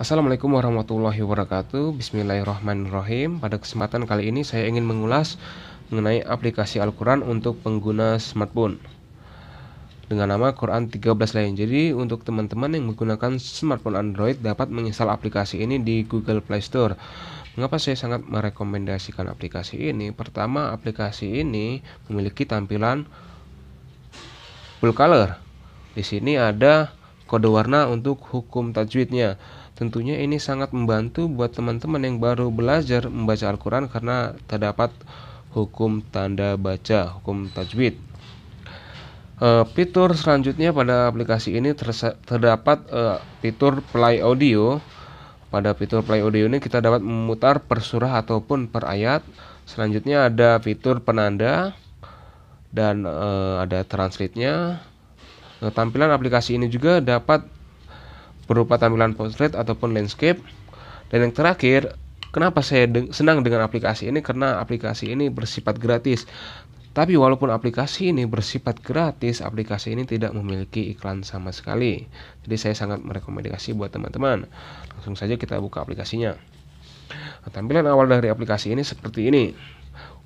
Assalamualaikum warahmatullahi wabarakatuh Bismillahirrahmanirrahim Pada kesempatan kali ini saya ingin mengulas mengenai aplikasi Al-Quran untuk pengguna smartphone dengan nama Quran 13 lain Jadi untuk teman-teman yang menggunakan smartphone Android dapat menginstal aplikasi ini di Google Play Store Mengapa saya sangat merekomendasikan aplikasi ini? Pertama, aplikasi ini memiliki tampilan full color. Di sini ada kode warna untuk hukum tajwidnya Tentunya ini sangat membantu buat teman-teman yang baru belajar membaca Al-Quran karena terdapat hukum tanda baca, hukum tajwid. E, fitur selanjutnya pada aplikasi ini terdapat e, fitur play audio. Pada fitur play audio ini kita dapat memutar per surah ataupun per ayat. Selanjutnya ada fitur penanda dan e, ada translate-nya. tampilan aplikasi ini juga dapat berupa tampilan portrait ataupun landscape. Dan yang terakhir, kenapa saya de senang dengan aplikasi ini? Karena aplikasi ini bersifat gratis. Tapi walaupun aplikasi ini bersifat gratis, aplikasi ini tidak memiliki iklan sama sekali. Jadi saya sangat merekomendasi buat teman-teman. Langsung saja kita buka aplikasinya. Nah, tampilan awal dari aplikasi ini seperti ini.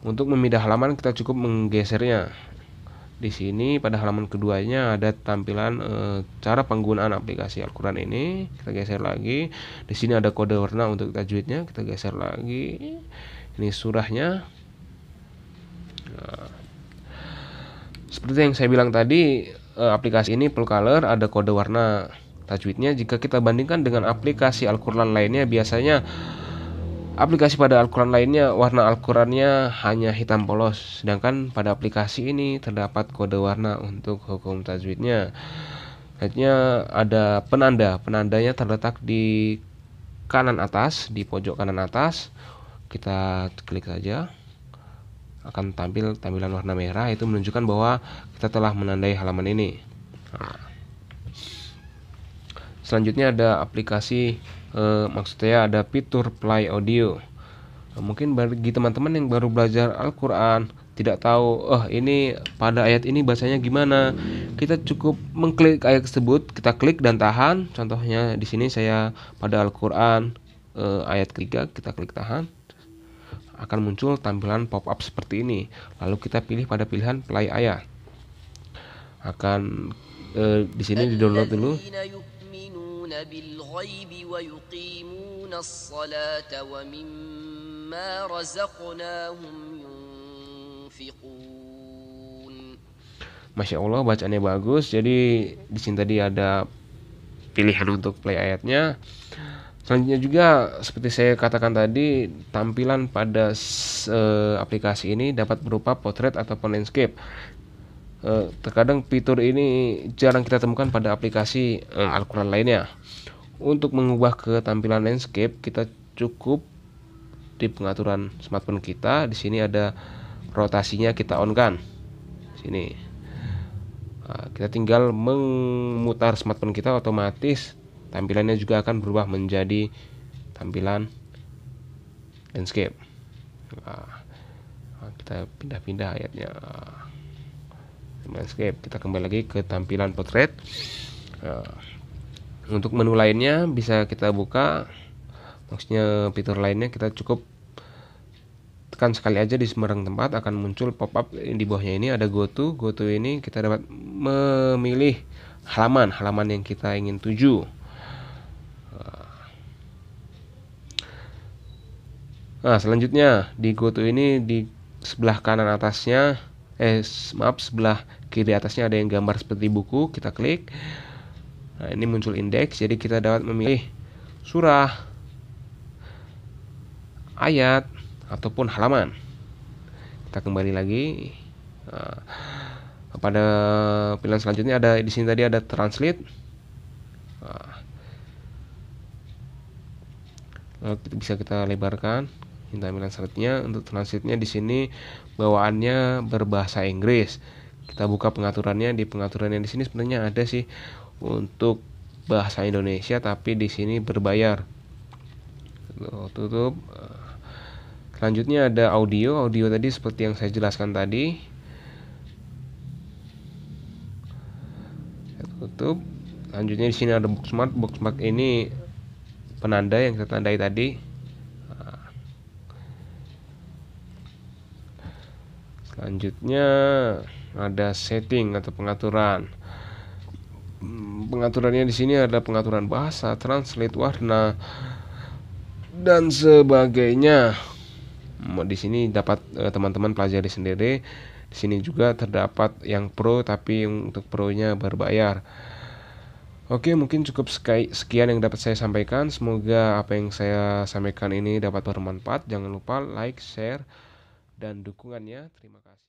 Untuk memindah halaman kita cukup menggesernya. Di sini pada halaman keduanya ada tampilan e, cara penggunaan aplikasi Al-Qur'an ini. Kita geser lagi. Di sini ada kode warna untuk tajwidnya, kita geser lagi. Ini surahnya. Nah, seperti yang saya bilang tadi, e, aplikasi ini full color ada kode warna tajwidnya. Jika kita bandingkan dengan aplikasi Al-Qur'an lainnya biasanya Aplikasi pada Al-Quran lainnya, warna Al-Qurannya hanya hitam polos, sedangkan pada aplikasi ini terdapat kode warna untuk hukum tajwidnya. Hanya ada penanda, penandanya terletak di kanan atas, di pojok kanan atas. Kita klik saja, akan tampil tampilan warna merah, itu menunjukkan bahwa kita telah menandai halaman ini. Nah. Selanjutnya ada aplikasi eh, maksudnya ada fitur play audio. Nah, mungkin bagi teman-teman yang baru belajar Al-Qur'an tidak tahu, oh ini pada ayat ini bahasanya gimana. Kita cukup mengklik ayat tersebut, kita klik dan tahan. Contohnya di sini saya pada Al-Qur'an eh, ayat ketiga, kita klik tahan akan muncul tampilan pop-up seperti ini. Lalu kita pilih pada pilihan play ayat. Akan eh, di sini di-download dulu. بالغيب ويقيمون الصلاة ومما رزقناهم ينفقون Masya Allah bacaannya bagus jadi di sini tadi ada pilihan untuk play ayatnya selanjutnya juga seperti saya katakan tadi tampilan pada eh, aplikasi ini dapat berupa potret ataupun landscape Eh, terkadang fitur ini jarang kita temukan pada aplikasi uh, Al-Quran lainnya. Untuk mengubah ke tampilan landscape, kita cukup di pengaturan smartphone kita. Di sini ada rotasinya kita on kan. Sini. Nah, kita tinggal memutar smartphone kita otomatis tampilannya juga akan berubah menjadi tampilan landscape. Nah, kita pindah-pindah ayatnya landscape. kita kembali lagi ke tampilan potret eh, untuk menu lainnya bisa kita buka maksudnya fitur lainnya kita cukup tekan sekali aja di sembarang tempat akan muncul pop up di bawahnya ini ada go to go to ini kita dapat memilih halaman halaman yang kita ingin tuju eh, nah selanjutnya di go to ini di sebelah kanan atasnya eh maaf sebelah kiri atasnya ada yang gambar seperti buku kita klik nah ini muncul indeks jadi kita dapat memilih surah ayat ataupun halaman kita kembali lagi nah, pada pilihan selanjutnya ada di sini tadi ada translate nah, lalu bisa kita lebarkan minta Milan selanjutnya untuk transitnya di sini bawaannya berbahasa Inggris. Kita buka pengaturannya di pengaturan yang di sini sebenarnya ada sih untuk bahasa Indonesia tapi di sini berbayar. Loh, tutup. Selanjutnya ada audio. Audio tadi seperti yang saya jelaskan tadi. tutup. Selanjutnya di sini ada bookmark. Bookmark ini penanda yang kita tandai tadi selanjutnya ada setting atau pengaturan hmm, pengaturannya di sini ada pengaturan bahasa translate warna dan sebagainya hmm, di sini dapat eh, teman-teman eh, pelajari sendiri di sini juga terdapat yang pro tapi untuk pro nya berbayar Oke, mungkin cukup sekian yang dapat saya sampaikan. Semoga apa yang saya sampaikan ini dapat bermanfaat. Jangan lupa like, share, dan dukungannya. Terima kasih.